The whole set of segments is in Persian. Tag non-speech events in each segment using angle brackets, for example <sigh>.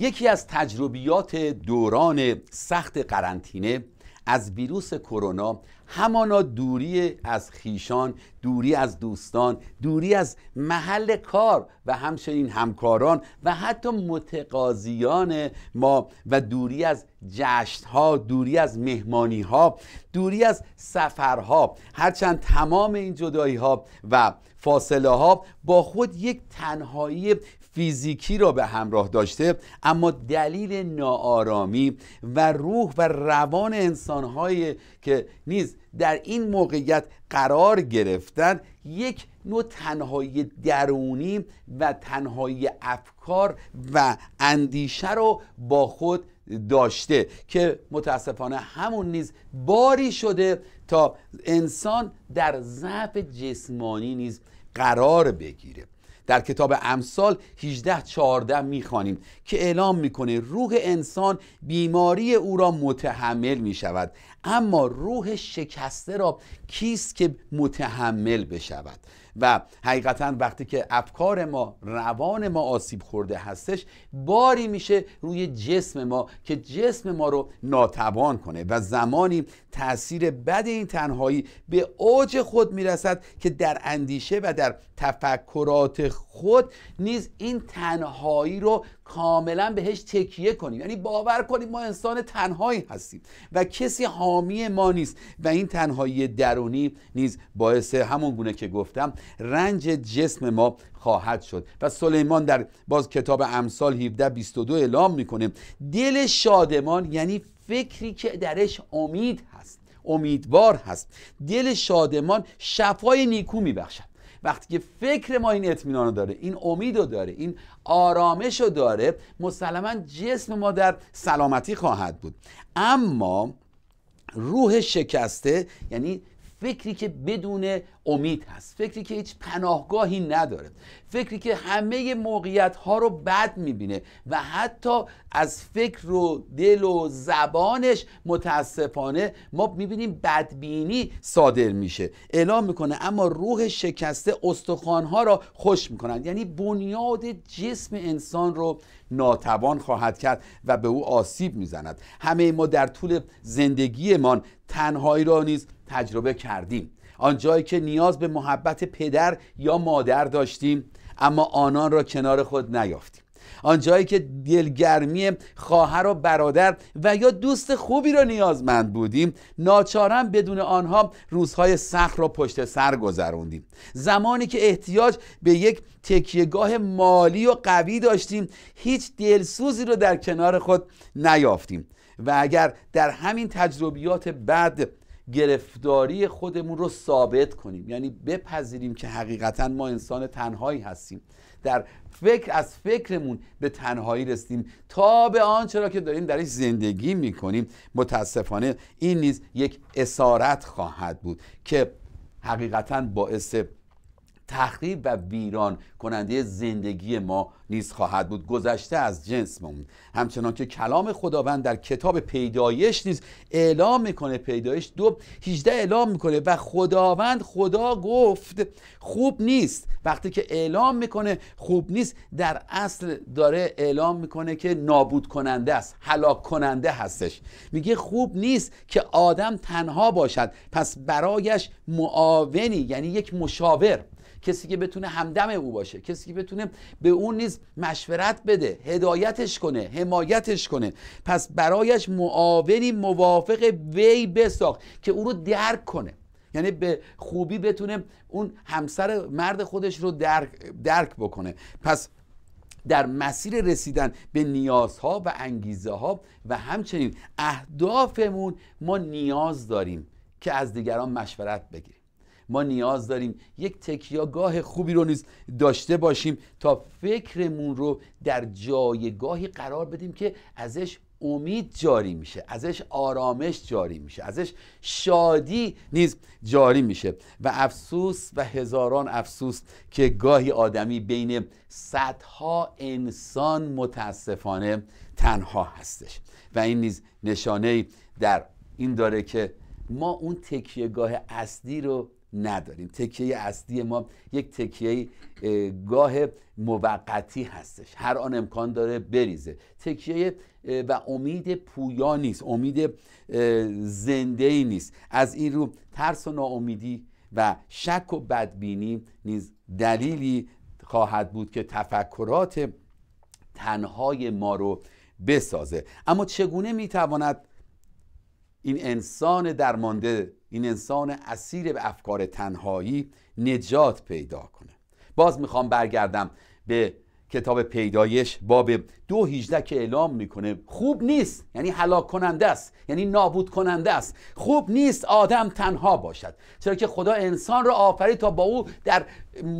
یکی از تجربیات دوران سخت قرنطینه از ویروس کرونا همانا دوری از خیشان دوری از دوستان دوری از محل کار و همچنین همکاران و حتی متقاضیان ما و دوری از جشت دوری از مهمانیها، دوری از سفرها هرچند تمام این جدایی ها و فاصله ها با خود یک تنهایی فیزیکی را به همراه داشته اما دلیل ناآرامی و روح و روان انسانهایی که نیز در این موقعیت قرار گرفتن یک نوع تنهایی درونی و تنهایی افکار و اندیشه رو با خود داشته که متاسفانه همون نیز باری شده تا انسان در ضعف جسمانی نیز قرار بگیره در کتاب امثال 18 14 میخوانیم که اعلام میکنه روح انسان بیماری او را متحمل میشود اما روح شکسته را کیست که متحمل بشود و حقیقتا وقتی که افکار ما روان ما آسیب خورده هستش باری میشه روی جسم ما که جسم ما رو ناتوان کنه و زمانی تاثیر بد این تنهایی به اوج خود میرسد که در اندیشه و در تفکرات خود خود نیز این تنهایی رو کاملا بهش تکیه کنیم یعنی باور کنیم ما انسان تنهایی هستیم و کسی حامی ما نیست و این تنهایی درونی نیز باعث همون گونه که گفتم رنج جسم ما خواهد شد و سلیمان در باز کتاب امثال 17 22 اعلام میکنه دل شادمان یعنی فکری که درش امید هست امیدوار هست دل شادمان شفای نیکو میبخشد وقتی که فکر ما این اطمینان رو داره این امید رو داره این آرامش رو داره مسلما جسم ما در سلامتی خواهد بود اما روح شکسته یعنی فکری که بدون امید هست فکری که هیچ پناهگاهی نداره فکری که همه موقعیت ها رو بد میبینه و حتی از فکر و دل و زبانش متاسفانه ما میبینیم بدبینی صادر میشه اعلام میکنه اما روح شکسته استخوانها را خوش میکنند یعنی بنیاد جسم انسان رو ناتوان خواهد کرد و به او آسیب میزند همه ما در طول زندگیمان تنهایی را نیز تجربه کردیم آنجایی که نیاز به محبت پدر یا مادر داشتیم اما آنان را کنار خود نیافتیم آنجایی که دلگرمی خواهر و برادر و یا دوست خوبی را نیازمند بودیم ناچارم بدون آنها روزهای سخت را پشت سر گذراندیم زمانی که احتیاج به یک تکیهگاه مالی و قوی داشتیم هیچ دلسوزی را در کنار خود نیافتیم و اگر در همین تجربیات بد گرفتاری خودمون رو ثابت کنیم یعنی بپذیریم که حقیقتا ما انسان تنهایی هستیم در فکر از فکرمون به تنهایی رسیدیم تا به آنچه را که داریم درش زندگی میکنیم متاسفانه این نیز یک اسارت خواهد بود که حقیقتا باعث تخریب و ویران کننده زندگی ما نیز خواهد بود گذشته از جنسمون همچنان که کلام خداوند در کتاب پیدایش نیز اعلام میکنه پیدایش دو 18 اعلام میکنه و خداوند خدا گفت خوب نیست وقتی که اعلام میکنه خوب نیست در اصل داره اعلام میکنه که نابود کننده است هلاک کننده هستش میگه خوب نیست که آدم تنها باشد پس برایش معاونی یعنی یک مشاور کسی که بتونه همدم او باشه کسی که بتونه به اون نیز مشورت بده هدایتش کنه حمایتش کنه پس برایش معاونی موافق وی بساخت که او رو درک کنه یعنی به خوبی بتونه اون همسر مرد خودش رو درک, درک بکنه پس در مسیر رسیدن به نیازها و انگیزه ها و همچنین اهدافمون ما نیاز داریم که از دیگران مشورت بگیریم ما نیاز داریم یک تکیهگاه خوبی رو نیز داشته باشیم تا فکرمون رو در جایگاهی قرار بدیم که ازش امید جاری میشه ازش آرامش جاری میشه ازش شادی نیز جاری میشه و افسوس و هزاران افسوس که گاهی آدمی بین صدها انسان متاسفانه تنها هستش و این نیز نشانه در این داره که ما اون تکیهگاه اصلی رو نداریم تکیه اصلی ما یک تکیه گاه موقتی هستش هر آن امکان داره بریزه تکیه و امید پویا نیست امید زنده ای نیست از این رو ترس و ناامیدی و شک و بدبینی نیز دلیلی خواهد بود که تفکرات تنهای ما رو بسازه اما چگونه میتواند این انسان درمانده این انسان اسیر به افکار تنهایی نجات پیدا کنه باز میخوام برگردم به کتاب پیدایش باب دو هیجده که اعلام میکنه خوب نیست یعنی هلاک کننده است یعنی نابود کننده است خوب نیست آدم تنها باشد چرا که خدا انسان را آفرید تا با او در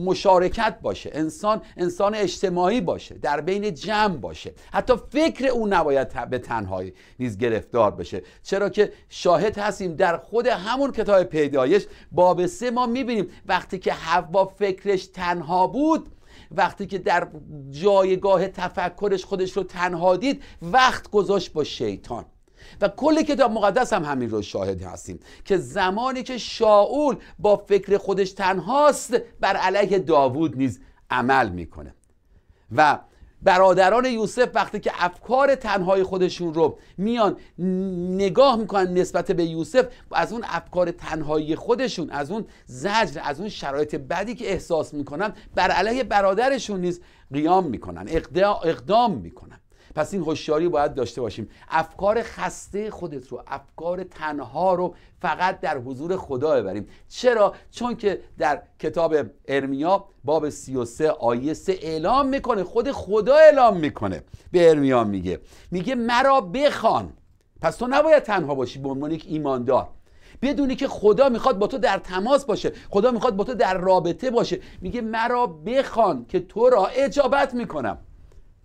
مشارکت باشه انسان انسان اجتماعی باشه در بین جمع باشه حتی فکر او نباید به تنهایی نیز گرفتار بشه چرا که شاهد هستیم در خود همون کتاب پیدایش باب سه ما میبینیم وقتی که حوا فکرش تنها بود وقتی که در جایگاه تفکرش خودش رو تنها دید وقت گذاشت با شیطان و کل کتاب مقدس هم همین رو شاهد هستیم که زمانی که شاول با فکر خودش تنهاست بر علیه داوود نیز عمل میکنه و برادران یوسف وقتی که افکار تنهای خودشون رو میان نگاه میکنن نسبت به یوسف از اون افکار تنهایی خودشون از اون زجر از اون شرایط بدی که احساس میکنن بر علیه برادرشون نیز قیام میکنن اقدام میکنن پس این هوشیاری باید داشته باشیم افکار خسته خودت رو افکار تنها رو فقط در حضور خدا ببریم چرا چون که در کتاب ارمیا باب 33 آیه 3 اعلام میکنه خود خدا اعلام میکنه به ارمیا میگه میگه مرا بخوان پس تو نباید تنها باشی به عنوان یک ایماندار بدونی که خدا میخواد با تو در تماس باشه خدا میخواد با تو در رابطه باشه میگه مرا بخوان که تو را اجابت میکنم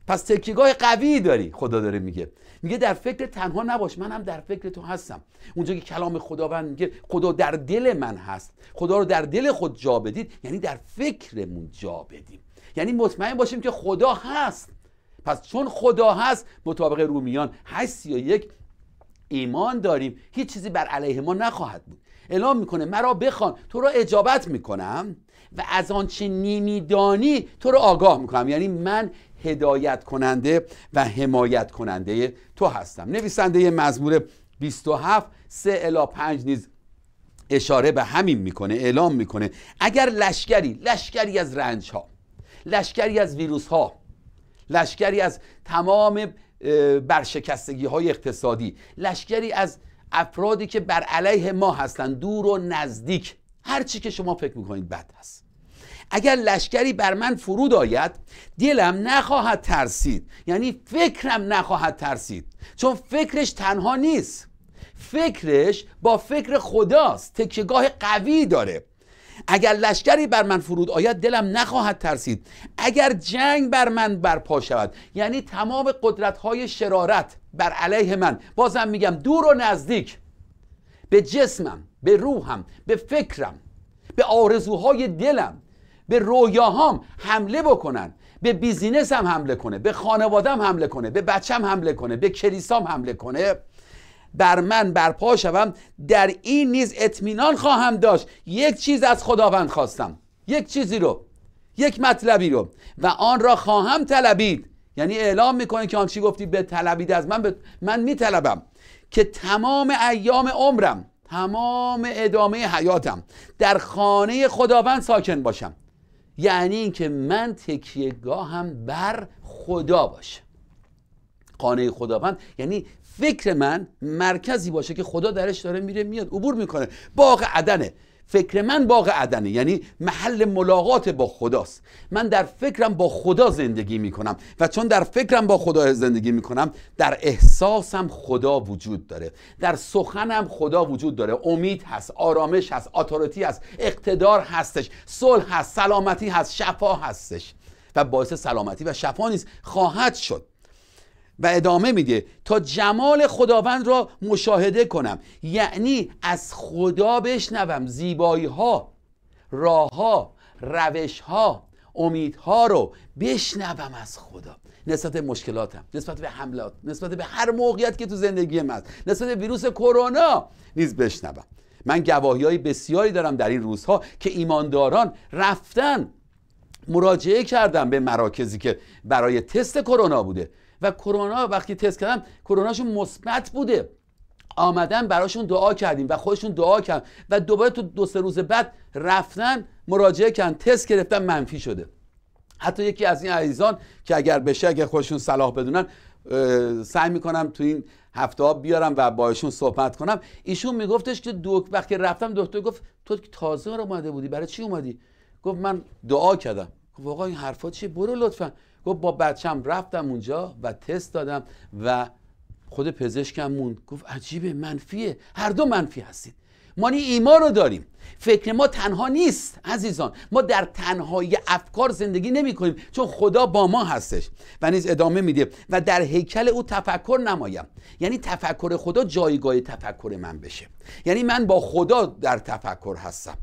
پس تکیگاه قوی داری خدا داره میگه میگه در فکر تنها نباش منم در فکر تو هستم اونجا که کلام خداوند میگه خدا در دل من هست خدا رو در دل خود جا بدید یعنی در فکرمون جا بدیم یعنی مطمئن باشیم که خدا هست پس چون خدا هست مطابق رومیان هست یا یک ایمان داریم هیچ چیزی بر علیه ما نخواهد بود اعلام میکنه مرا بخوان تو را اجابت میکنم و از آنچه نمیدانی تو رو آگاه میکنم یعنی من هدایت کننده و حمایت کننده تو هستم نویسنده مزمور 27 3 الا 5 نیز اشاره به همین میکنه اعلام میکنه اگر لشکری لشکری از رنج ها لشکری از ویروس ها لشکری از تمام برشکستگی های اقتصادی لشکری از افرادی که بر علیه ما هستند دور و نزدیک هر که شما فکر میکنید بد هست اگر لشکری بر من فرود آید دلم نخواهد ترسید یعنی فکرم نخواهد ترسید چون فکرش تنها نیست فکرش با فکر خداست تکیگاه قوی داره اگر لشکری بر من فرود آید دلم نخواهد ترسید اگر جنگ بر من برپا شود یعنی تمام قدرت های شرارت بر علیه من بازم میگم دور و نزدیک به جسمم به روحم به فکرم به آرزوهای دلم به رویاهام حمله بکنن به بیزینس هم حمله کنه به خانوادم حمله کنه به بچم حمله کنه به کلیسام حمله کنه بر من برپا شوم در این نیز اطمینان خواهم داشت یک چیز از خداوند خواستم یک چیزی رو یک مطلبی رو و آن را خواهم طلبید یعنی اعلام میکنه که آن گفتی به طلبید از من من میطلبم که تمام ایام عمرم تمام ادامه حیاتم در خانه خداوند ساکن باشم یعنی اینکه من تکیه گاهم بر خدا باشه خانه خداوند یعنی فکر من مرکزی باشه که خدا درش داره میره میاد عبور میکنه باغ عدنه فکر من باغ عدنه یعنی محل ملاقات با خداست من در فکرم با خدا زندگی می کنم و چون در فکرم با خدا زندگی می کنم در احساسم خدا وجود داره در سخنم خدا وجود داره امید هست آرامش هست آتارتی هست اقتدار هستش صلح هست سلامتی هست شفا هستش و باعث سلامتی و شفا نیست خواهد شد و ادامه میده تا جمال خداوند را مشاهده کنم یعنی از خدا بشنوم زیبایی ها راه ها روش ها امیدها رو بشنوم از خدا نسبت مشکلاتم نسبت به حملات نسبت به هر موقعیت که تو زندگی من نسبت به ویروس کرونا نیز بشنوم من گواهی های بسیاری دارم در این روزها که ایمانداران رفتن مراجعه کردم به مراکزی که برای تست کرونا بوده و کرونا وقتی تست کردم کروناشون مثبت بوده آمدن براشون دعا کردیم و خودشون دعا کردن و دوباره تو دو سه روز بعد رفتن مراجعه کردن تست گرفتن منفی شده حتی یکی از این عزیزان که اگر بشه اگر خودشون صلاح بدونن سعی میکنم تو این هفته ها بیارم و باشون صحبت کنم ایشون میگفتش که دو... وقتی رفتم دکتر گفت تو تازه رو اومده بودی برای چی اومدی گفت من دعا کردم گفت آقا این حرفا چیه برو لطفا گفت با بچم رفتم اونجا و تست دادم و خود پزشکم موند گفت عجیبه منفیه هر دو منفی هستید ما نی ایمان رو داریم فکر ما تنها نیست عزیزان ما در تنهایی افکار زندگی نمی چون خدا با ما هستش و نیز ادامه میده و در هیکل او تفکر نمایم یعنی تفکر خدا جایگاه تفکر من بشه یعنی من با خدا در تفکر هستم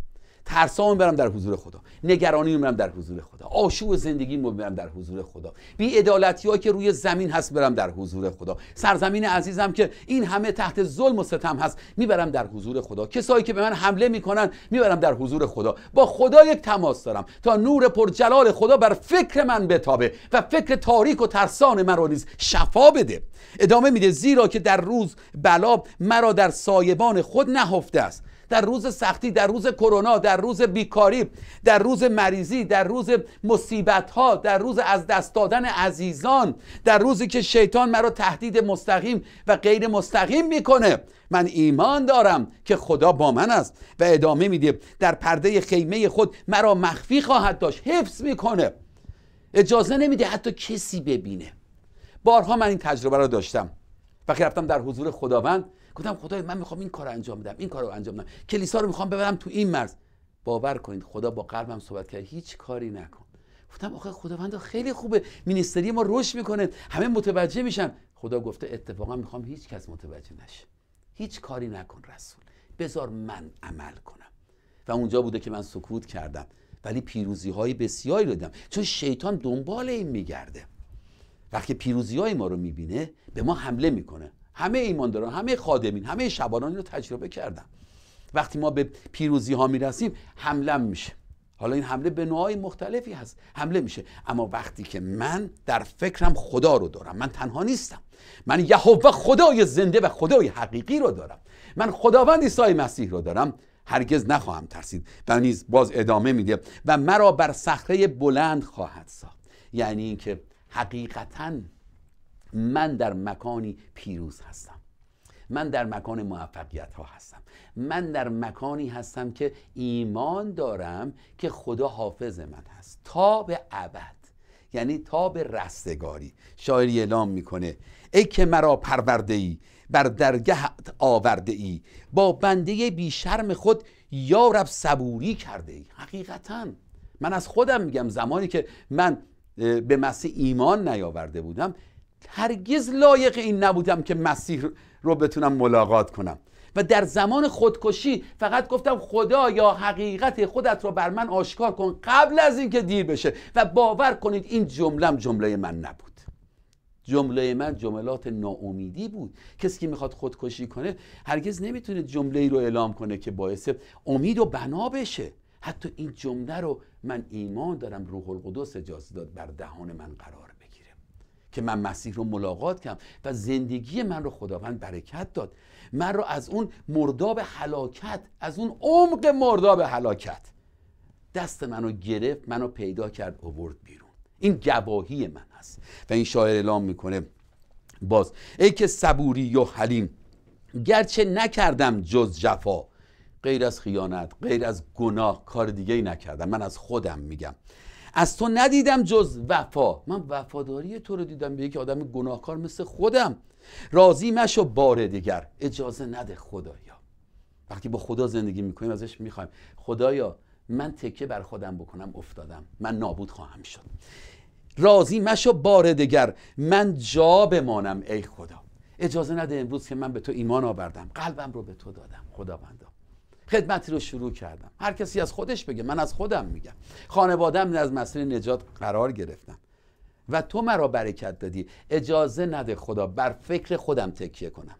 ترسام برم در حضور خدا نگرانی برم در حضور خدا آشوب زندگی برم در حضور خدا بی ادالتی که روی زمین هست برم در حضور خدا سرزمین عزیزم که این همه تحت ظلم و ستم هست میبرم در حضور خدا کسایی که به من حمله میکنن میبرم در حضور خدا با خدا یک تماس دارم تا نور پر جلال خدا بر فکر من بتابه و فکر تاریک و ترسان رو نیز شفا بده ادامه میده زیرا که در روز بلا مرا در سایبان خود نهفته است در روز سختی در روز کرونا در روز بیکاری در روز مریضی در روز مصیبت ها در روز از دست دادن عزیزان در روزی که شیطان مرا تهدید مستقیم و غیر مستقیم میکنه من ایمان دارم که خدا با من است و ادامه میده در پرده خیمه خود مرا مخفی خواهد داشت حفظ میکنه اجازه نمیده حتی کسی ببینه بارها من این تجربه را داشتم وقتی رفتم در حضور خداوند گفتم خدای من میخوام این کار انجام بدم این کار رو انجام بدم کلیسا رو میخوام ببرم تو این مرز باور کنید خدا با قلبم صحبت کرد هیچ کاری نکن گفتم آخه خداوند خیلی خوبه مینیستری ما رشد میکنه همه متوجه میشن خدا گفته اتفاقا میخوام هیچ کس متوجه نشه هیچ کاری نکن رسول بزار من عمل کنم و اونجا بوده که من سکوت کردم ولی پیروزی های بسیاری رو دیدم چون شیطان دنبال این میگرده وقتی پیروزی های ما رو میبینه به ما حمله میکنه همه ایمانداران همه خادمین همه شبانان رو تجربه کردم وقتی ما به پیروزی ها میرسیم حمله میشه حالا این حمله به نوعای مختلفی هست حمله میشه اما وقتی که من در فکرم خدا رو دارم من تنها نیستم من یهوه خدای زنده و خدای حقیقی رو دارم من خداوند عیسی مسیح رو دارم هرگز نخواهم ترسید و نیز باز ادامه میده و مرا بر صخره بلند خواهد ساخت یعنی اینکه حقیقتا من در مکانی پیروز هستم من در مکان موفقیت ها هستم من در مکانی هستم که ایمان دارم که خدا حافظ من هست تا به ابد یعنی تا به رستگاری شاعری اعلام میکنه ای که مرا پرورده ای بر درگه آورده ای با بنده شرم خود یارب صبوری کرده ای حقیقتا من از خودم میگم زمانی که من به مسیح ایمان نیاورده بودم هرگز لایق این نبودم که مسیح رو بتونم ملاقات کنم و در زمان خودکشی فقط گفتم خدا یا حقیقت خودت رو بر من آشکار کن قبل از اینکه دیر بشه و باور کنید این جملم جمله من نبود جمله من جملات ناامیدی بود کسی که میخواد خودکشی کنه هرگز نمیتونه جمله ای رو اعلام کنه که باعث امید و بنا بشه حتی این جمله رو من ایمان دارم روح القدس اجازه داد بر دهان من قراره که من مسیح رو ملاقات کردم و زندگی من رو خداوند برکت داد من رو از اون مرداب حلاکت از اون عمق مرداب حلاکت دست منو گرفت منو پیدا کرد آورد بیرون این گواهی من است. و این شاعر اعلام میکنه باز ای که صبوری و حلیم گرچه نکردم جز جفا غیر از خیانت غیر از گناه کار دیگه ای نکردم من از خودم میگم از تو ندیدم جز وفا من وفاداری تو رو دیدم به یک آدم گناهکار مثل خودم راضی مشو بار دیگر اجازه نده خدایا وقتی با خدا زندگی میکنیم ازش میخوایم خدایا من تکه بر خودم بکنم افتادم من نابود خواهم شد راضی مشو بار دیگر من جا بمانم ای خدا اجازه نده امروز که من به تو ایمان آوردم قلبم رو به تو دادم خداوندم خدمتی رو شروع کردم هر کسی از خودش بگه من از خودم میگم خانوادم از مسیر نجات قرار گرفتم و تو مرا برکت دادی اجازه نده خدا بر فکر خودم تکیه کنم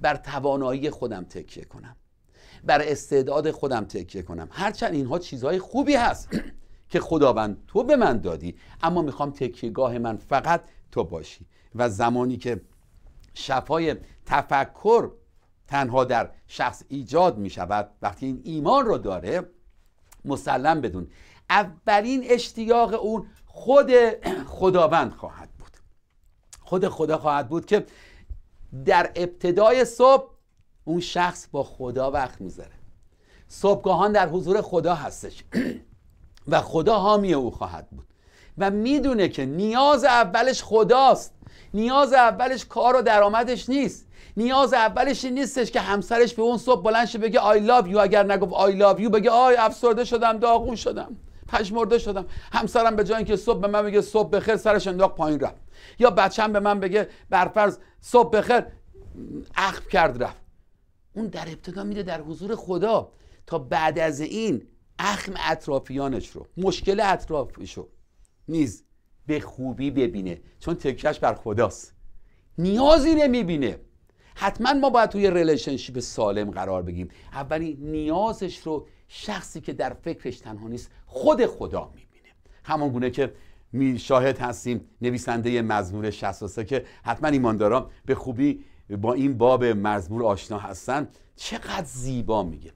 بر توانایی خودم تکیه کنم بر استعداد خودم تکیه کنم هرچند اینها چیزهای خوبی هست که خداوند تو به من دادی اما میخوام تکیهگاه من فقط تو باشی و زمانی که شفای تفکر تنها در شخص ایجاد می شود وقتی این ایمان رو داره مسلم بدون اولین اشتیاق اون خود خداوند خواهد بود خود خدا خواهد بود که در ابتدای صبح اون شخص با خدا وقت میذاره صبحگاهان در حضور خدا هستش <clears throat> و خدا حامی او خواهد بود و میدونه که نیاز اولش خداست نیاز اولش کار و درآمدش نیست نیاز اولش این نیستش که همسرش به اون صبح بلند شه بگه آی لوف یو اگر نگفت آی لوف یو بگه آی افسرده شدم داغون شدم پشمرده شدم همسرم به جای اینکه صبح به من بگه صبح بخیر سرش انداخت پایین رفت یا بچه‌م به من بگه برفرض صبح بخیر عقب کرد رفت اون در ابتدا میده در حضور خدا تا بعد از این اخم اطرافیانش رو مشکل اطرافش رو نیز به خوبی ببینه چون تکش بر خداست نیازی نمیبینه حتما ما باید توی ریلیشنشیپ سالم قرار بگیم اولی نیازش رو شخصی که در فکرش تنها نیست خود خدا میبینه همون گونه که می شاهد هستیم نویسنده مزمور 63 که حتما دارم به خوبی با این باب مزمور آشنا هستن چقدر زیبا میگه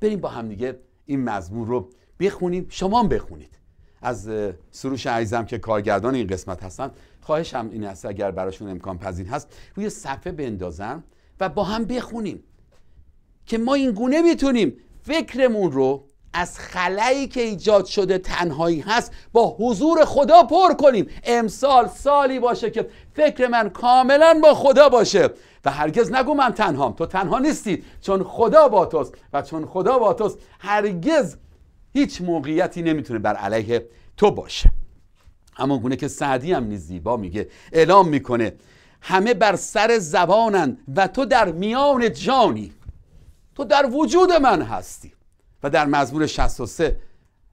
بریم با هم دیگه این مزمور رو بخونیم شما بخونید از سروش عزیزم که کارگردان این قسمت هستن هم این است اگر براشون امکان پذیر هست روی صفحه بندازم و با هم بخونیم که ما این گونه میتونیم فکرمون رو از خلایی که ایجاد شده تنهایی هست با حضور خدا پر کنیم امسال سالی باشه که فکر من کاملا با خدا باشه و هرگز نگو من تنهام تو تنها نیستی چون خدا با توست و چون خدا با توست هرگز هیچ موقعیتی نمیتونه بر علیه تو باشه اما گونه که سعدی هم نیز زیبا میگه اعلام میکنه همه بر سر زبانند و تو در میان جانی تو در وجود من هستی و در مزمور 63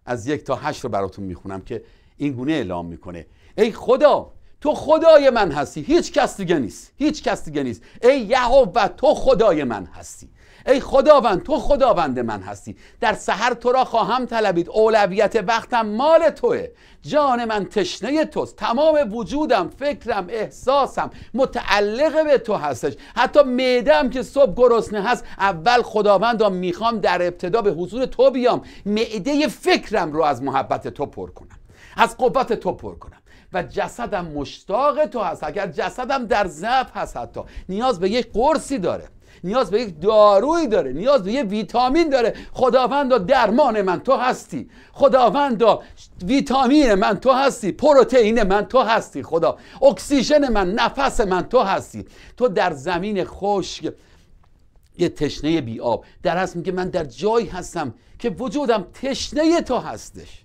از یک تا هشت رو براتون میخونم که این گونه اعلام میکنه ای خدا تو خدای من هستی هیچ کس دیگه نیست هیچ کس دیگه نیست ای یهوه تو خدای من هستی ای خداوند تو خداوند من هستی در سحر تو را خواهم طلبید اولویت وقتم مال توه جان من تشنه توست تمام وجودم فکرم احساسم متعلق به تو هستش حتی معدم که صبح گرسنه هست اول خداوند را میخوام در ابتدا به حضور تو بیام معده فکرم رو از محبت تو پر کنم از قوت تو پر کنم و جسدم مشتاق تو هست اگر جسدم در ضعف هست حتی نیاز به یک قرصی داره نیاز به یک داروی داره نیاز به یه ویتامین داره و درمان من تو هستی خداوند ویتامین من تو هستی پروتئین من تو هستی خدا اکسیژن من نفس من تو هستی تو در زمین خشک یه تشنه بی آب در اصل میگه من در جایی هستم که وجودم تشنه تو هستش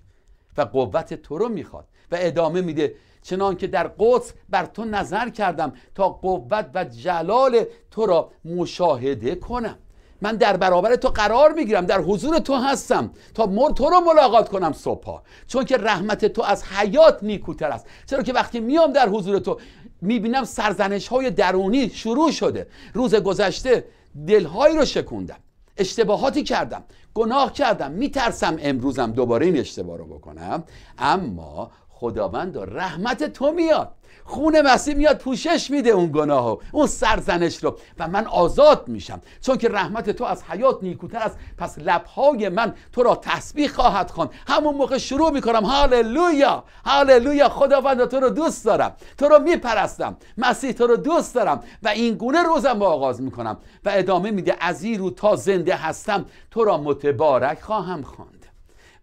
و قوت تو رو میخواد و ادامه میده چنانکه در قدس بر تو نظر کردم تا قوت و جلال تو را مشاهده کنم من در برابر تو قرار میگیرم در حضور تو هستم تا مر تو رو ملاقات کنم صبحا چون که رحمت تو از حیات نیکوتر است چرا که وقتی میام در حضور تو میبینم سرزنش های درونی شروع شده روز گذشته دلهایی رو شکوندم اشتباهاتی کردم گناه کردم میترسم امروزم دوباره این اشتباه رو بکنم اما خداوند رحمت تو میاد خون مسیح میاد پوشش میده اون گناه و اون سرزنش رو و من آزاد میشم چون که رحمت تو از حیات نیکوتر است پس لبهای من تو را تسبیح خواهد خوان همون موقع شروع میکنم هاللویا هاللویا خداوند تو رو دوست دارم تو رو میپرستم مسیح تو رو دوست دارم و این گونه روزم رو آغاز میکنم و ادامه میده از این رو تا زنده هستم تو را متبارک خواهم خواند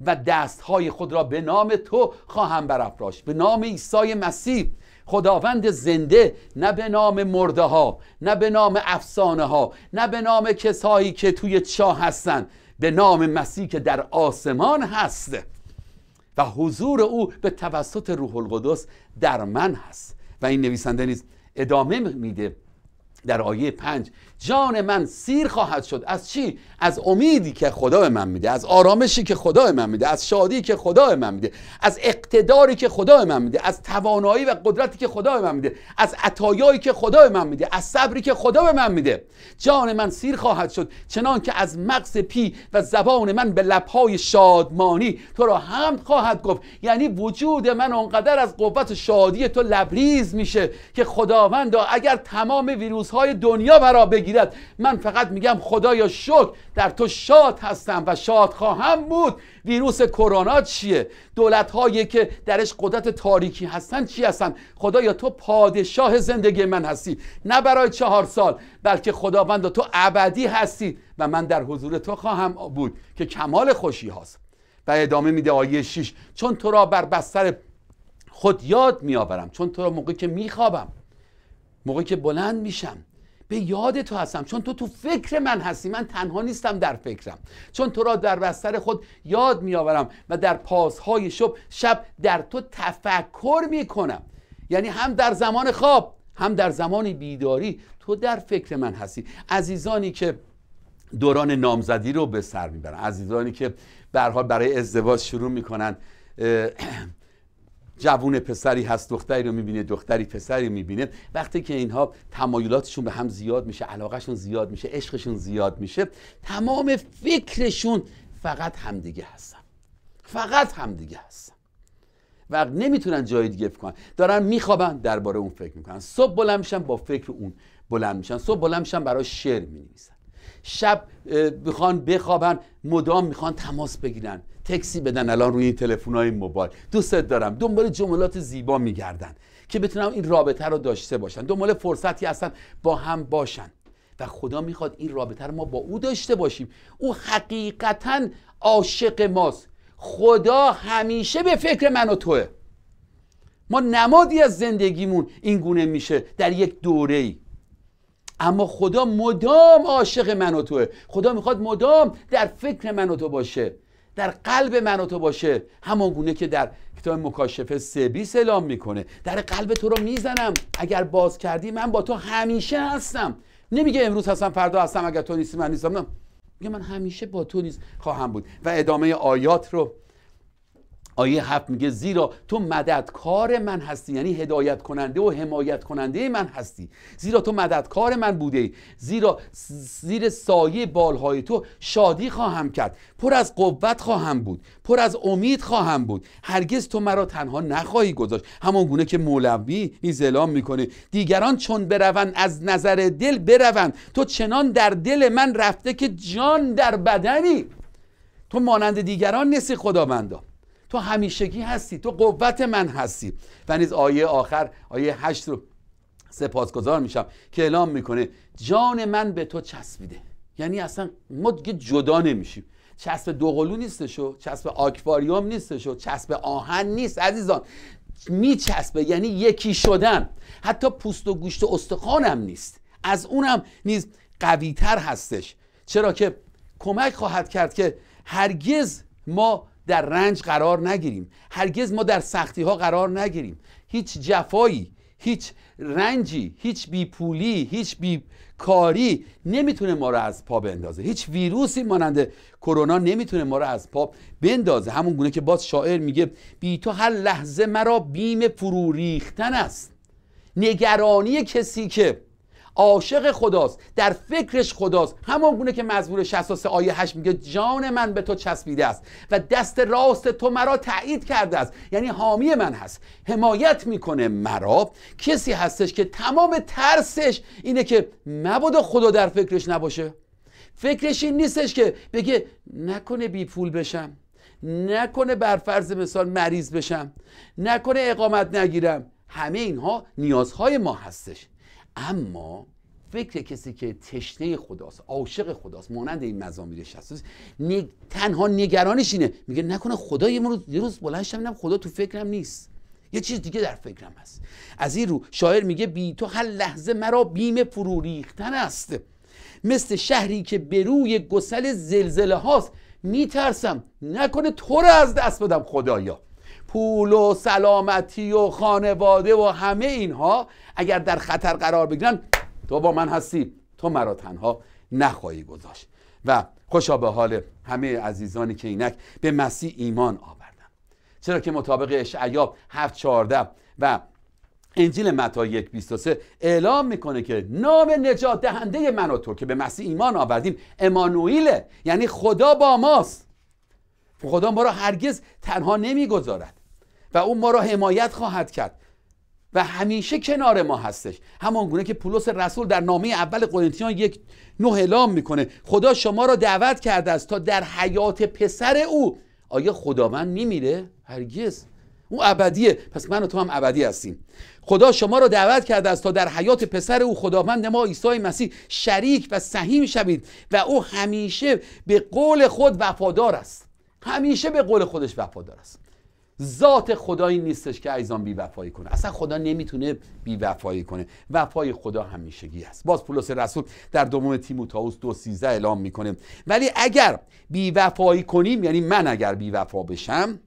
و دستهای خود را به نام تو خواهم برافراشت به نام عیسی مسیح خداوند زنده نه به نام مرده ها نه به نام افسانه ها نه به نام کسایی که توی چاه هستند به نام مسیح که در آسمان هست و حضور او به توسط روح القدس در من هست و این نویسنده نیز ادامه میده در آیه پنج جان من سیر خواهد شد از چی از امیدی که خدا به من میده از آرامشی که خدا به من میده از شادی که خدا به من میده از اقتداری که خدا به من میده از توانایی و قدرتی که خدا به من میده از عطایایی که خدا به من میده از صبری که خدا به من میده جان من سیر خواهد شد چنان که از مغز پی و زبان من به لبهای شادمانی تو را هم خواهد گفت یعنی وجود من آنقدر از قوت شادی تو لبریز میشه که خداوند. اگر تمام ویروس های دنیا برا من فقط میگم خدایا شکر در تو شاد هستم و شاد خواهم بود ویروس کرونا چیه دولت هایی که درش قدرت تاریکی هستن چی هستن خدایا تو پادشاه زندگی من هستی نه برای چهار سال بلکه خداوند تو ابدی هستی و من در حضور تو خواهم بود که کمال خوشی هاست و ادامه میده آیه 6 چون تو را بر بستر خود یاد میآورم چون تو را موقعی که میخوابم موقعی که بلند میشم به یاد تو هستم چون تو تو فکر من هستی من تنها نیستم در فکرم چون تو را در بستر خود یاد میآورم و در پاسهای شب شب در تو تفکر میکنم یعنی هم در زمان خواب هم در زمان بیداری تو در فکر من هستی عزیزانی که دوران نامزدی رو به سر میبرن عزیزانی که برها برای ازدواج شروع میکنن جوون پسری هست دختری رو میبینه دختری پسری رو میبینه وقتی که اینها تمایلاتشون به هم زیاد میشه علاقهشون زیاد میشه عشقشون زیاد میشه تمام فکرشون فقط همدیگه هستن فقط همدیگه هستن و نمیتونن جای دیگه فکر کنن دارن میخوابن درباره اون فکر میکنن صبح بلند میشن با فکر اون بلند میشن صبح بلند میشن برای شعر مینویسن شب میخوان بخوابن مدام میخوان تماس بگیرن تکسی بدن الان روی این تلفن های موبایل دوستت دارم دنبال جملات زیبا میگردن که بتونم این رابطه رو داشته باشن دنبال فرصتی هستن با هم باشن و خدا میخواد این رابطه رو ما با او داشته باشیم او حقیقتا عاشق ماست خدا همیشه به فکر من و توه ما نمادی از زندگیمون این گونه میشه در یک دوره ای اما خدا مدام عاشق من و توه خدا میخواد مدام در فکر من و تو باشه در قلب من و تو باشه همان گونه که در کتاب مکاشفه سبی اعلام میکنه در قلب تو رو میزنم اگر باز کردی من با تو همیشه هستم نمیگه امروز هستم فردا هستم اگر تو نیستی من نیستم نه میگه من همیشه با تو نیست خواهم بود و ادامه آیات رو آیه هفت میگه زیرا تو مددکار من هستی یعنی هدایت کننده و حمایت کننده من هستی زیرا تو مددکار من بوده ای زیرا زیر سایه بالهای تو شادی خواهم کرد پر از قوت خواهم بود پر از امید خواهم بود هرگز تو مرا تنها نخواهی گذاشت همان گونه که مولوی نیز زلام میکنه دیگران چون بروند از نظر دل بروند تو چنان در دل من رفته که جان در بدنی تو مانند دیگران نیستی خداوندا تو همیشگی هستی تو قوت من هستی و نیز آیه آخر آیه هشت رو سپاسگزار میشم که اعلام میکنه جان من به تو چسبیده یعنی اصلا ما دیگه جدا نمیشیم چسب دوقلو نیستش و چسب آکواریوم نیستش و چسب آهن نیست عزیزان میچسبه یعنی یکی شدن حتی پوست و گوشت و استخوانم نیست از اونم نیز قویتر هستش چرا که کمک خواهد کرد که هرگز ما در رنج قرار نگیریم هرگز ما در سختی ها قرار نگیریم هیچ جفایی هیچ رنجی هیچ بیپولی هیچ بیکاری نمیتونه ما رو از پا بندازه هیچ ویروسی مانند کرونا نمیتونه ما رو از پا بندازه همون گونه که باز شاعر میگه بی تو هر لحظه مرا بیم فرو ریختن است نگرانی کسی که عاشق خداست در فکرش خداست همان گونه که مزمور 63 آیه 8 میگه جان من به تو چسبیده است و دست راست تو مرا تایید کرده است یعنی حامی من هست حمایت میکنه مرا کسی هستش که تمام ترسش اینه که مبادا خدا در فکرش نباشه فکرش این نیستش که بگه نکنه بی پول بشم نکنه بر فرض مثال مریض بشم نکنه اقامت نگیرم همه اینها نیازهای ما هستش اما فکر کسی که تشنه خداست عاشق خداست مانند این مزامیر 63 تنها نگرانش اینه میگه نکنه خدا یه روز یه روز بلند شدم خدا تو فکرم نیست یه چیز دیگه در فکرم هست از این رو شاعر میگه بی تو هر لحظه مرا بیم فرو ریختن است مثل شهری که به روی گسل زلزله هاست میترسم نکنه تو رو از دست بدم خدایا پول و سلامتی و خانواده و همه اینها اگر در خطر قرار بگیرن تو با من هستی تو مرا تنها نخواهی گذاشت و خوشا به حال همه عزیزانی که اینک به مسیح ایمان آوردن چرا که مطابق اشعیا 714 و انجیل متی 123 اعلام میکنه که نام نجات دهنده من و تو که به مسیح ایمان آوردیم امانوئیله یعنی خدا با ماست خدا ما را هرگز تنها نمیگذارد و او ما را حمایت خواهد کرد و همیشه کنار ما هستش همان گونه که پولس رسول در نامه اول قرنتیان یک نه اعلام میکنه خدا شما را دعوت کرده است تا در حیات پسر او آیا خداوند میمیره هرگز او ابدیه پس من و تو هم ابدی هستیم خدا شما را دعوت کرده است تا در حیات پسر او خداوند ما عیسی مسیح شریک و سهیم شوید و او همیشه به قول خود وفادار است همیشه به قول خودش وفادار است ذات خدایی نیستش که ایزان بیوفایی کنه اصلا خدا نمیتونه بیوفایی کنه وفای خدا همیشگی است باز پولس رسول در دوم تیموتائوس دو سیزده اعلام میکنه ولی اگر بیوفایی کنیم یعنی من اگر وفا بشم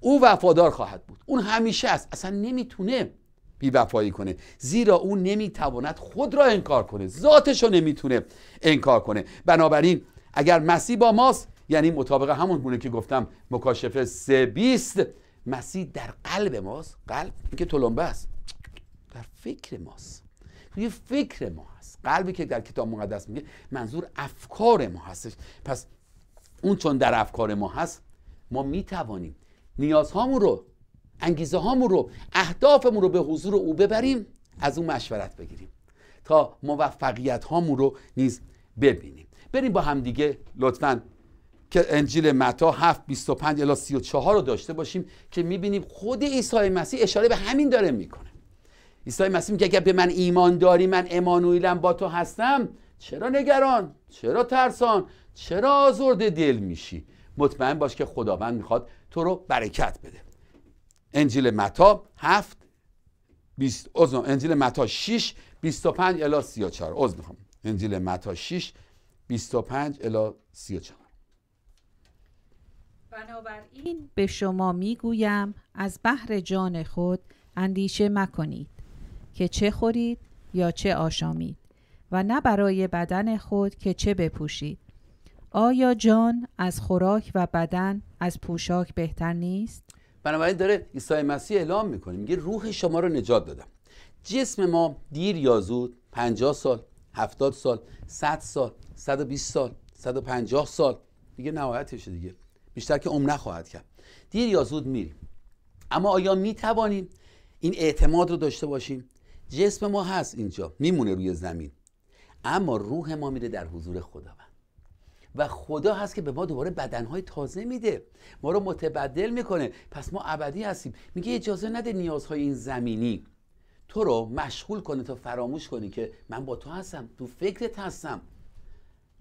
او وفادار خواهد بود اون همیشه است اصلا نمیتونه بیوفایی کنه زیرا او نمیتواند خود را انکار کنه ذاتش رو نمیتونه انکار کنه بنابراین اگر مسیح با ماست یعنی مطابق همون گونه که گفتم مکاشفه 320 مسیح در قلب ماست قلب که تلمبه است در فکر ماست توی فکر ما هست قلبی که در کتاب مقدس میگه منظور افکار ما هستش پس اون چون در افکار ما هست ما میتوانیم نیازهامون رو انگیزه هامون رو اهدافمون رو به حضور او ببریم از اون مشورت بگیریم تا موفقیت هامون رو نیز ببینیم بریم با همدیگه لطفا که انجیل متا 7 25 الی 34 رو داشته باشیم که میبینیم خود عیسی مسیح اشاره به همین داره میکنه عیسی مسیح میگه اگر به من ایمان داری من امانوئیلم با تو هستم چرا نگران چرا ترسان چرا آزرده دل میشی مطمئن باش که خداوند میخواد تو رو برکت بده انجیل متا 7 20 انجیل متا 6 25 الی 34 عذر میخوام انجیل متا 6 25 الی 34 بنابراین به شما میگویم از بحر جان خود اندیشه مکنید که چه خورید یا چه آشامید و نه برای بدن خود که چه بپوشید آیا جان از خوراک و بدن از پوشاک بهتر نیست؟ بنابراین داره عیسی مسیح اعلام میکنه میگه روح شما رو نجات دادم جسم ما دیر یا زود 50 سال 70 سال 100 سال 120 سال 150 سال دیگه نهایتشه دیگه بیشتر که عمر نخواهد کرد دیر یا زود میریم اما آیا می این اعتماد رو داشته باشیم جسم ما هست اینجا میمونه روی زمین اما روح ما میره در حضور خداوند و خدا هست که به ما دوباره بدنهای تازه میده ما رو متبدل میکنه پس ما ابدی هستیم میگه اجازه نده نیازهای این زمینی تو رو مشغول کنه تا فراموش کنی که من با تو هستم تو فکرت هستم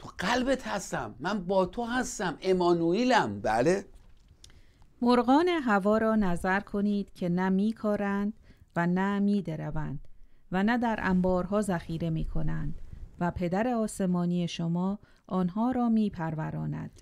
تو قلبت هستم من با تو هستم امانوئیلم بله مرغان هوا را نظر کنید که نه میکارند و نه میدروند و نه در انبارها ذخیره میکنند و پدر آسمانی شما آنها را میپروراند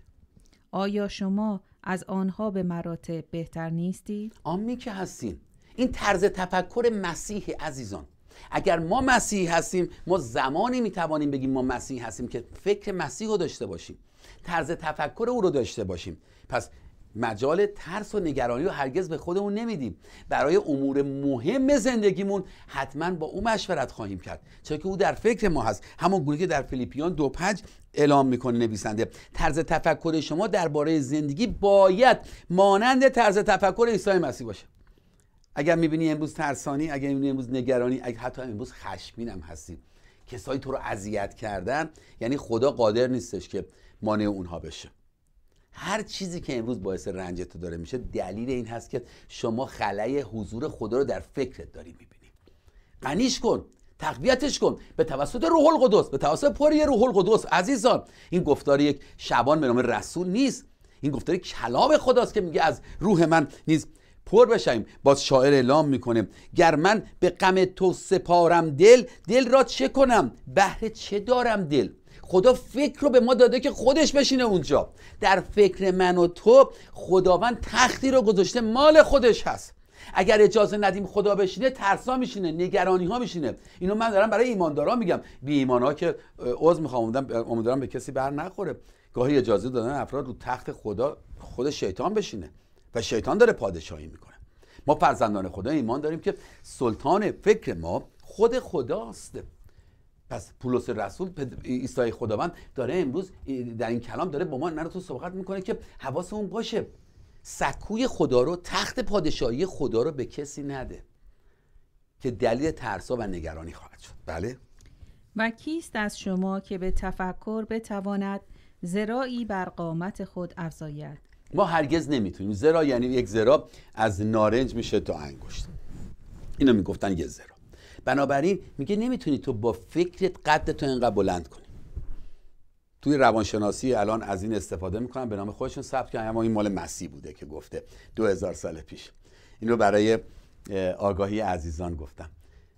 آیا شما از آنها به مراتب بهتر نیستید آمی که هستیم این طرز تفکر مسیح عزیزان اگر ما مسیح هستیم ما زمانی میتوانیم بگیم ما مسیح هستیم که فکر مسیح رو داشته باشیم طرز تفکر او رو داشته باشیم پس مجال ترس و نگرانی رو هرگز به خودمون نمیدیم برای امور مهم زندگیمون حتما با او مشورت خواهیم کرد چرا که او در فکر ما هست همون گونه که در فیلیپیان دو پنج اعلام میکنه نویسنده طرز تفکر شما درباره زندگی باید مانند طرز تفکر عیسی مسیح باشه اگر میبینی امروز ترسانی اگر میبینی امروز نگرانی اگر حتی امروز خشمینم هستی کسایی تو رو اذیت کردن یعنی خدا قادر نیستش که مانع اونها بشه هر چیزی که امروز باعث رنج تو داره میشه دلیل این هست که شما خلای حضور خدا رو در فکرت داری میبینی قنیش کن تقویتش کن به توسط روح القدس به توسط پری روح القدس عزیزان این گفتار یک شبان به نام رسول نیست این گفتار کلام خداست که میگه از روح من نیست. پر بشیم باز شاعر اعلام میکنه گر من به غم تو سپارم دل دل را چه کنم بهره چه دارم دل خدا فکر رو به ما داده که خودش بشینه اونجا در فکر من و تو خداوند تختی رو گذاشته مال خودش هست اگر اجازه ندیم خدا بشینه ترسا میشینه نگرانی ها میشینه اینو من دارم برای ایماندارا میگم بی ایمان ها که عذر میخوام امیدوارم به کسی بر نخوره گاهی اجازه دادن افراد رو تخت خدا خود شیطان بشینه و شیطان داره پادشاهی میکنه ما فرزندان خدا ایمان داریم که سلطان فکر ما خود خداست پس پولس رسول عیسی خداوند داره امروز در این کلام داره با ما نرو تو صحبت میکنه که حواسمون باشه سکوی خدا رو تخت پادشاهی خدا رو به کسی نده که دلیل ترسا و نگرانی خواهد شد بله و کیست از شما که به تفکر بتواند زراعی بر قامت خود افزاید ما هرگز نمیتونیم زرا یعنی یک زرا از نارنج میشه تا انگشت اینو میگفتن یه زرا بنابراین میگه نمیتونی تو با فکرت قد تو اینقدر بلند کنی توی روانشناسی الان از این استفاده میکنن به نام خودشون ثبت که اما این مال مسی بوده که گفته 2000 سال پیش اینو برای آگاهی عزیزان گفتم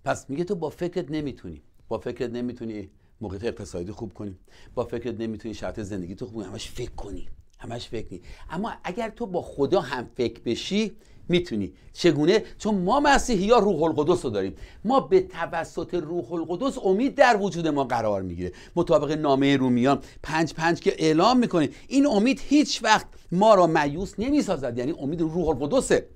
پس میگه تو با فکرت نمیتونی با فکرت نمیتونی موقعیت اقتصادی خوب کنی با فکرت نمیتونی شرط زندگی تو خوب کنی همش فکر کنی همش فکری. اما اگر تو با خدا هم فکر بشی میتونی چگونه چون ما مسیحی ها روح القدس رو داریم ما به توسط روح القدس امید در وجود ما قرار میگیره مطابق نامه رومیان پنج پنج که اعلام میکنه این امید هیچ وقت ما را مایوس نمیسازد یعنی امید روح القدسه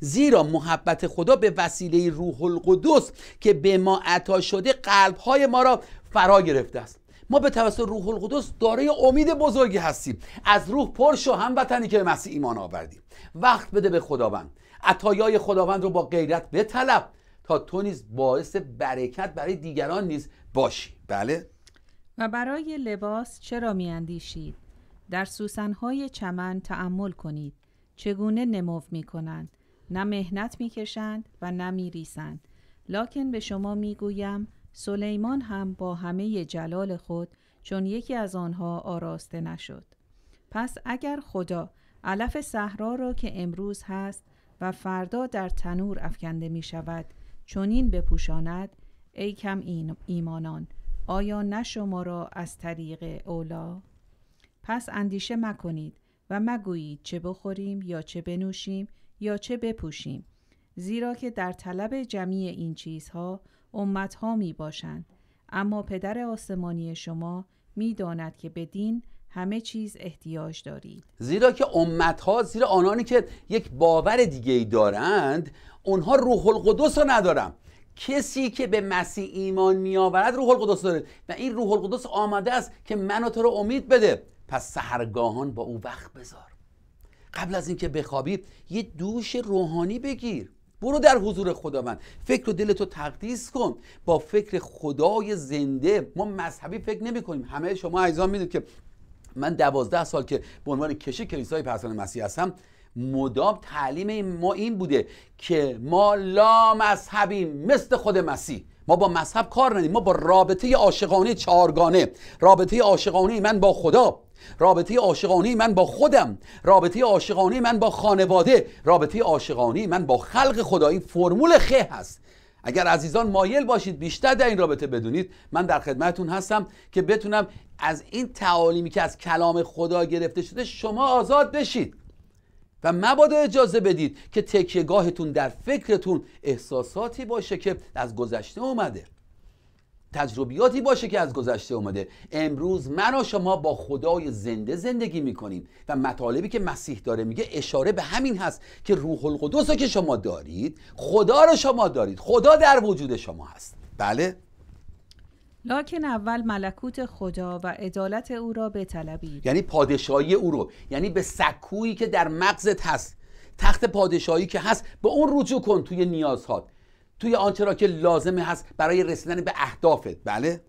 زیرا محبت خدا به وسیله روح القدس که به ما عطا شده قلبهای ما را فرا گرفته است ما به توسط روح القدس دارای امید بزرگی هستیم از روح پر شو هموطنی که به مسیح ایمان آوردیم وقت بده به خداوند عطایای خداوند رو با غیرت بطلب تا تو نیز باعث برکت برای دیگران نیز باشی بله و برای لباس چرا میاندیشید در سوسنهای چمن تعمل کنید چگونه نمو میکنند نه مهنت میکشند و نه میریسند لاکن به شما میگویم سلیمان هم با همه جلال خود چون یکی از آنها آراسته نشد پس اگر خدا علف صحرا را که امروز هست و فردا در تنور افکنده می شود چون این بپوشاند ای کم این ایمانان آیا نه شما را از طریق اولا؟ پس اندیشه مکنید و مگویید چه بخوریم یا چه بنوشیم یا چه بپوشیم زیرا که در طلب جمعی این چیزها ها می باشند اما پدر آسمانی شما میداند که به دین همه چیز احتیاج دارید زیرا که ها، زیرا آنانی که یک باور دیگه ای دارند اونها روح القدس رو ندارم. کسی که به مسیح ایمان می آورد روح القدس داره و این روح القدس آمده است که منو تو رو امید بده پس سهرگاهان با او وقت بذار قبل از اینکه بخوابی یه دوش روحانی بگیر برو در حضور خداوند فکر و دلتو تقدیس کن با فکر خدای زنده ما مذهبی فکر نمی کنیم همه شما عزیزان میدونید که من دوازده سال که به عنوان کشی کلیسای پرسان مسیح هستم مدام تعلیم ما این بوده که ما لا مذهبیم مثل خود مسیح ما با مذهب کار ندیم ما با رابطه عاشقانه چهارگانه رابطه عاشقانه من با خدا رابطه عاشقانه من با خودم رابطه عاشقانه من با خانواده رابطه عاشقانه من با خلق خدایی فرمول خ هست اگر عزیزان مایل باشید بیشتر در این رابطه بدونید من در خدمتون هستم که بتونم از این تعالیمی که از کلام خدا گرفته شده شما آزاد بشید و مبادا اجازه بدید که تکیهگاهتون در فکرتون احساساتی باشه که از گذشته اومده تجربیاتی باشه که از گذشته اومده امروز من و شما با خدای زنده زندگی میکنیم و مطالبی که مسیح داره میگه اشاره به همین هست که روح القدس رو که شما دارید خدا رو شما دارید خدا در وجود شما هست بله لکن اول ملکوت خدا و عدالت او را بطلبید یعنی پادشاهی او رو یعنی به سکویی که در مغزت هست تخت پادشاهی که هست به اون رجوع کن توی نیازهات توی آنچه را که لازمه هست برای رسیدن به اهدافت بله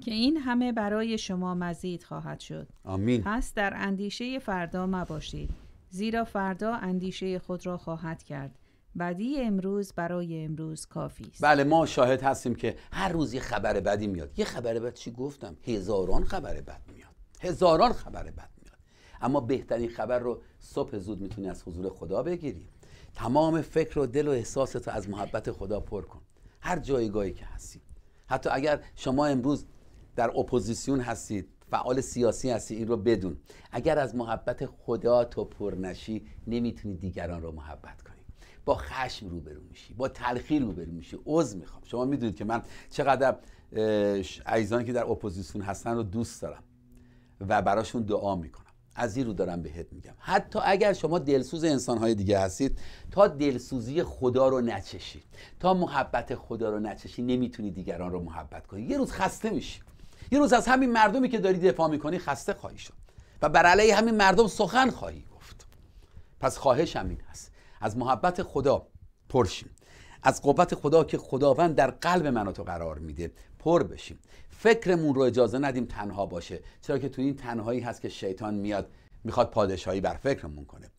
که این همه برای شما مزید خواهد شد آمین پس در اندیشه فردا مباشید زیرا فردا اندیشه خود را خواهد کرد بدی امروز برای امروز کافی است بله ما شاهد هستیم که هر روز یه خبر بدی میاد یه خبر بد چی گفتم هزاران خبر بد میاد هزاران خبر بد اما بهترین خبر رو صبح زود میتونی از حضور خدا بگیری تمام فکر و دل و احساست رو از محبت خدا پر کن هر جایگاهی که هستی حتی اگر شما امروز در اپوزیسیون هستید فعال سیاسی هستی این رو بدون اگر از محبت خدا تو پر نشی نمیتونی دیگران رو محبت کنی با خشم روبرو میشی با تلخی روبرو میشی عذر میخوام شما میدونید که من چقدر عیزانی که در اپوزیسیون هستن رو دوست دارم و براشون دعا میکنم از این رو دارم بهت میگم حتی اگر شما دلسوز انسانهای دیگه هستید تا دلسوزی خدا رو نچشید تا محبت خدا رو نچشی نمیتونی دیگران رو محبت کنی یه روز خسته میشی یه روز از همین مردمی که داری دفاع میکنی خسته خواهی شد و بر علیه همین مردم سخن خواهی گفت پس خواهش این هست از محبت خدا پرشیم از قوت خدا که خداوند در قلب من تو قرار میده پر بشیم فکرمون رو اجازه ندیم تنها باشه چرا که تو این تنهایی هست که شیطان میاد میخواد پادشاهی بر فکرمون کنه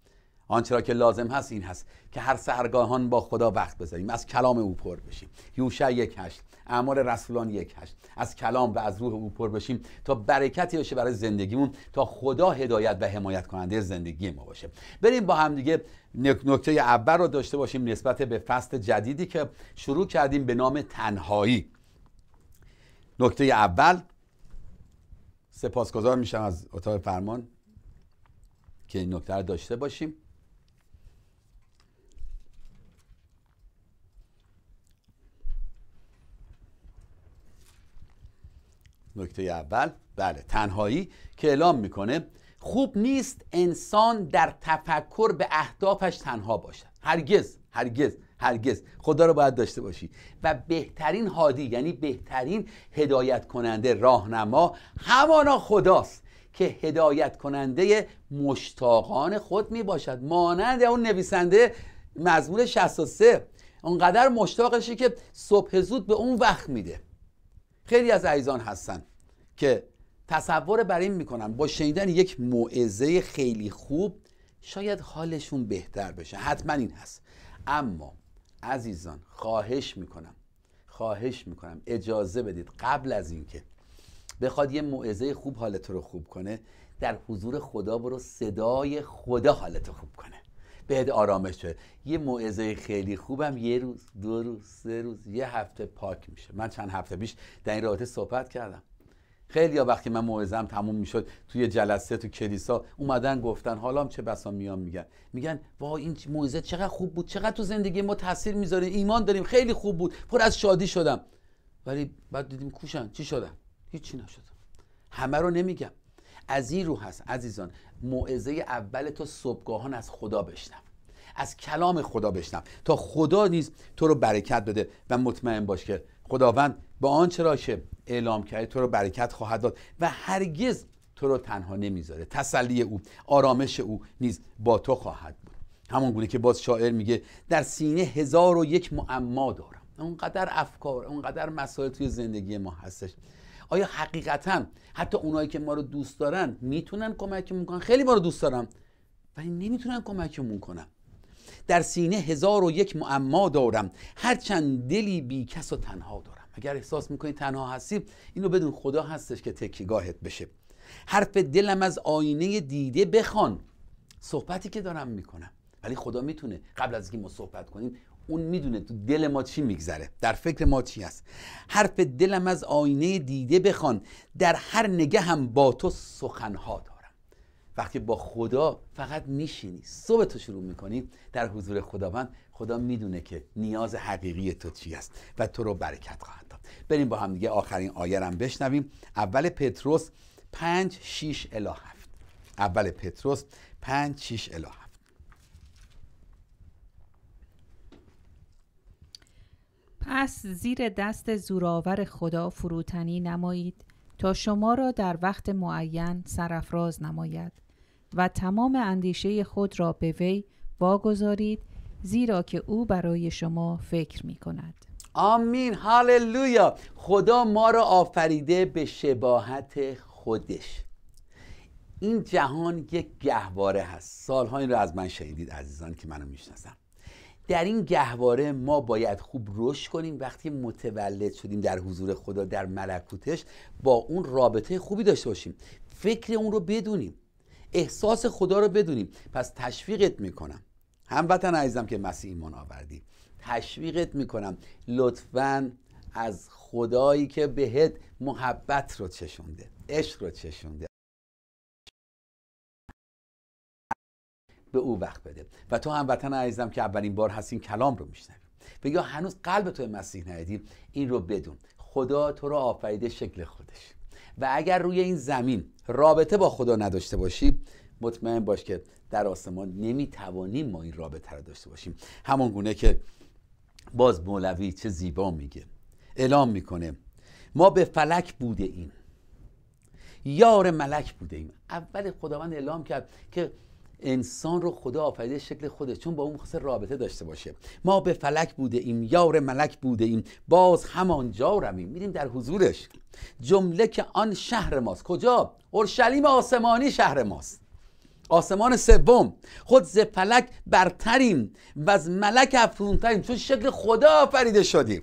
آنچه که لازم هست این هست که هر سرگاهان با خدا وقت بذاریم از کلام او پر بشیم یوشع یک هشت اعمال رسولان یک هشت از کلام و از روح او پر بشیم تا برکتی باشه برای زندگیمون تا خدا هدایت و حمایت کننده زندگی ما باشه بریم با هم دیگه نکته اول رو داشته باشیم نسبت به فصل جدیدی که شروع کردیم به نام تنهایی نکته اول سپاسگزار میشم از اتاق فرمان که این نکته رو داشته باشیم نکته اول بله تنهایی که اعلام میکنه خوب نیست انسان در تفکر به اهدافش تنها باشد هرگز هرگز هرگز خدا رو باید داشته باشی و بهترین هادی یعنی بهترین هدایت کننده راهنما همانا خداست که هدایت کننده مشتاقان خود می باشد مانند اون نویسنده مزمور 63 اونقدر مشتاقشی که صبح زود به اون وقت میده خیلی از عیزان هستن که تصور بر این میکنن با شنیدن یک موعظه خیلی خوب شاید حالشون بهتر بشه حتما این هست اما عزیزان خواهش میکنم خواهش میکنم اجازه بدید قبل از اینکه بخواد یه موعظه خوب حالت رو خوب کنه در حضور خدا برو صدای خدا حالت رو خوب کنه بهت آرامش شده یه موعظه خیلی خوبم یه روز دو روز سه روز یه هفته پاک میشه من چند هفته پیش در این رابطه صحبت کردم خیلی ها وقتی من موعظم تموم میشد توی جلسه تو کلیسا اومدن گفتن حالا چه بسا میام میگن میگن وا این موعظه چقدر خوب بود چقدر تو زندگی ما تاثیر میذاره ایمان داریم خیلی خوب بود پر از شادی شدم ولی بعد دیدیم کوشن چی شدم هیچی نشدم همه رو نمیگم از این رو هست عزیزان موعظه اول تو صبحگاهان از خدا بشنم از کلام خدا بشنم تا خدا نیز تو رو برکت بده و مطمئن باش که خداوند به آنچه را که اعلام کرده تو رو برکت خواهد داد و هرگز تو رو تنها نمیذاره تسلی او آرامش او نیز با تو خواهد بود همون گونه که باز شاعر میگه در سینه هزار و یک معما دارم اونقدر افکار اونقدر مسائل توی زندگی ما هستش آیا حقیقتا حتی اونایی که ما رو دوست دارن میتونن کمک میکنن؟ خیلی ما رو دوست دارم ولی نمیتونن کمکمون کنن در سینه هزار و یک معما دارم هرچند دلی بی کس و تنها دارم اگر احساس میکنی تنها هستی اینو بدون خدا هستش که تکیگاهت بشه حرف دلم از آینه دیده بخوان صحبتی که دارم میکنم ولی خدا میتونه قبل از اینکه ما صحبت کنیم اون میدونه تو دل ما چی میگذره در فکر ما چی هست حرف دلم از آینه دیده بخوان در هر نگه هم با تو سخنها دارم وقتی با خدا فقط میشینی صبح تو شروع میکنی در حضور خداوند خدا میدونه که نیاز حقیقی تو چی است و تو رو برکت خواهد داد بریم با هم دیگه آخرین آیه رو بشنویم اول پتروس 5 6 الی 7 اول پتروس 5 6 الی 7 پس زیر دست زورآور خدا فروتنی نمایید تا شما را در وقت معین سرافراز نماید و تمام اندیشه خود را به وی واگذارید زیرا که او برای شما فکر می کند آمین هاللویا خدا ما را آفریده به شباهت خودش این جهان یک گهواره هست سالها این را از من شنیدید عزیزان که منو میشناسم در این گهواره ما باید خوب رشد کنیم وقتی متولد شدیم در حضور خدا در ملکوتش با اون رابطه خوبی داشته باشیم فکر اون رو بدونیم احساس خدا رو بدونیم پس تشویقت میکنم هموطن عزیزم که مسیح ایمان آوردی تشویقت میکنم لطفا از خدایی که بهت محبت رو چشونده عشق رو چشونده به او وقت بده و تو هموطن وطن عزیزم که اولین بار هست این کلام رو میشنوی و یا هنوز قلب تو مسیح ندیدی این رو بدون خدا تو رو آفریده شکل خودش و اگر روی این زمین رابطه با خدا نداشته باشی مطمئن باش که در آسمان نمیتوانیم ما این رابطه را داشته باشیم همان گونه که باز مولوی چه زیبا میگه اعلام میکنه ما به فلک بوده ایم یار ملک بوده ایم اول خداوند اعلام کرد که انسان رو خدا آفریده شکل خودش چون با اون میخواسته رابطه داشته باشه ما به فلک بوده ایم یار ملک بوده ایم باز همانجا رویم میریم در حضورش جمله که آن شهر ماست کجا اورشلیم آسمانی شهر ماست آسمان سوم خود ز فلک برتریم و از ملک افزونتریم چون شکل خدا آفریده شدیم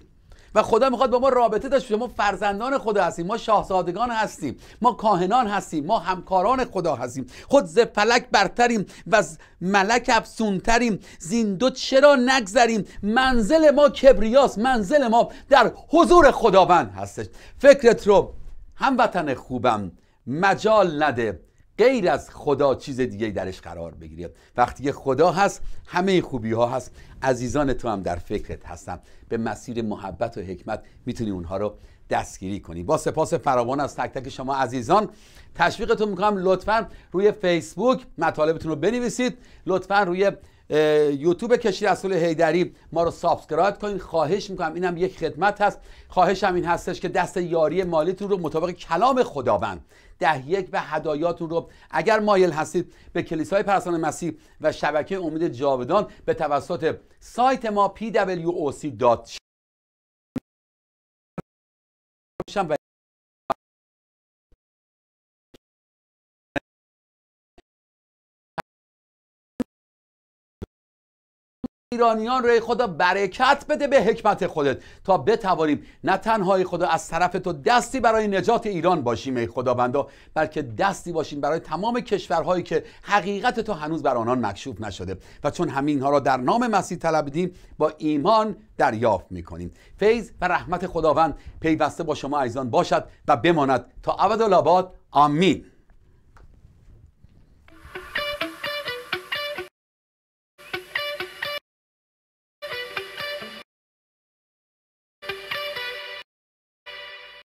و خدا میخواد با ما رابطه داشته ما فرزندان خدا هستیم ما شاهزادگان هستیم ما کاهنان هستیم ما همکاران خدا هستیم خود ز فلک برتریم و ملک افسونتریم زین دو چرا نگذریم منزل ما کبریاست منزل ما در حضور خداوند هستش فکرت رو هموطن خوبم مجال نده غیر از خدا چیز دیگه درش قرار بگیره وقتی خدا هست همه خوبی ها هست عزیزان تو هم در فکرت هستم به مسیر محبت و حکمت میتونی اونها رو دستگیری کنی با سپاس فراوان از تک تک شما عزیزان تشویقتون میکنم لطفا روی فیسبوک مطالبتون رو بنویسید لطفا روی یوتیوب کشی رسول هیدری ما رو سابسکرایب کنید. خواهش میکنم اینم یک خدمت هست خواهش هم این هستش که دست یاری مالیتون رو مطابق کلام خداوند ده یک و هدایاتون رو اگر مایل هستید به کلیسای پرستان مسیح و شبکه امید جاودان به توسط سایت ما pwoc.com ایرانیان رو خدا برکت بده به حکمت خودت تا بتوانیم نه تنهای خدا از طرف تو دستی برای نجات ایران باشیم ای خداوندا بلکه دستی باشیم برای تمام کشورهایی که حقیقت تو هنوز بر آنان مکشوف نشده و چون همینها را در نام مسیح طلبیدیم با ایمان دریافت میکنیم فیض و رحمت خداوند پیوسته با شما عزیزان باشد و بماند تا ابدالآباد آمین